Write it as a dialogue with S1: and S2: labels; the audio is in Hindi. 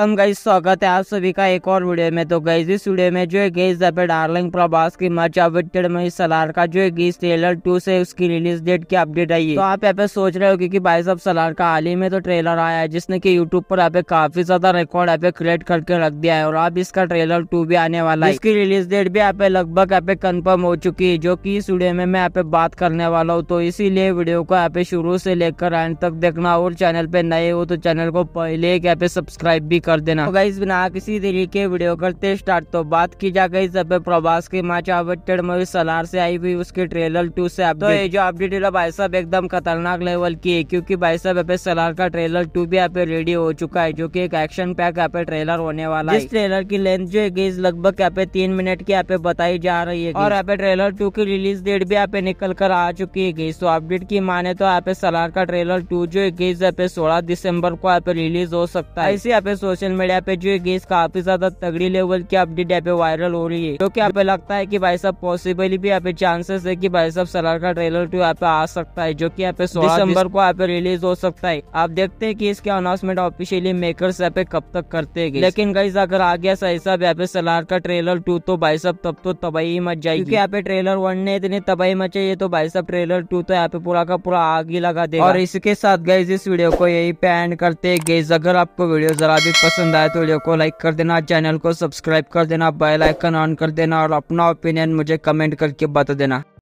S1: हम गई स्वागत है आप सभी का एक और वीडियो में तो गई इस वीडियो में जो है गई जब डार्लिंग प्रभास की मच अवेटेड मही सलार का जो है गीस ट्रेलर टू से उसकी रिलीज डेट की अपडेट आई है तो आप यहाँ पे सोच रहे हो कि भाई साहब सलार का हाल ही में तो ट्रेलर आया है जिसने की यूट्यूब पर यहाँ पे काफी ज्यादा रिकॉर्ड यहाँ पे क्रिएट करके रख दिया है और अब इसका ट्रेलर टू भी आने वाला है इसकी रिलीज डेट भी यहाँ पे लगभग यहाँ पे कन्फर्म हो चुकी है जो की इस वीडियो में मैं यहाँ पे बात करने वाला हूँ तो इसीलिए वीडियो को यहाँ पे शुरू से लेकर एंड तक देखना और चैनल पे नए हो तो चैनल को पहले यहाँ पे सब्सक्राइब भी कर देना तो इस बिना किसी तरीके वीडियो करते स्टार्ट तो बात की जा गई जब प्रभास की माँ चावटेड मूवी सलार से आई हुई उसके ट्रेलर टू से तो ये जो अपडेट है भाई साहब एकदम खतरनाक लेवल की है क्योंकि भाई साहब यहाँ पे सलार का ट्रेलर टू भी यहाँ पे रेडी हो चुका है जो की एक एक्शन पैक यहाँ पे ट्रेलर होने वाला है इस ट्रेलर की लेंथ जो है लगभग यहाँ पे तीन मिनट की यहाँ पे बताई जा रही है और यहाँ पे ट्रेलर टू की रिलीज डेट भी यहाँ पे निकल कर आ चुकी है तो अपडेट की माने तो यहाँ पे सलार का ट्रेलर टू जो है सोलह दिसंबर को यहाँ पे रिलीज हो सकता है इसी यहाँ पे सोशल मीडिया पे जो गेस काफी ज्यादा तगड़ी लेवल की अपडेट यहाँ पे वायरल हो रही है क्योंकि यहाँ पे लगता है की भाई साहब पॉसिबली भी यहाँ पे चांसेस है की भाई साहब सलार का ट्रेलर टू यहाँ पे आ सकता है जो की यहाँ पे सोलह दिसंबर को यहाँ पे रिलीज हो सकता है आप देखते हैं की इसके अनाउंसमेंट ऑफिशियली मेकर्स यहाँ पे कब तक करते हैं लेकिन गाइज अगर आ गया सही साहब यहाँ पे सलार का ट्रेलर टू तो भाई साहब तब तो तबाही मच जाएगी क्योंकि यहाँ पे ट्रेलर वन ने इतनी तबाही मचाई है तो भाई साहब ट्रेलर टू तो यहाँ पे पूरा का पूरा आग ही लगा दे और इसके साथ गाइज इस वीडियो को यही पे एंड करते हैं अगर आपको वीडियो जरा भी पसंद आए तो वीडियो को लाइक कर देना चैनल को सब्सक्राइब कर देना बेल आइकन ऑन कर देना और अपना ओपिनियन मुझे कमेंट करके बता देना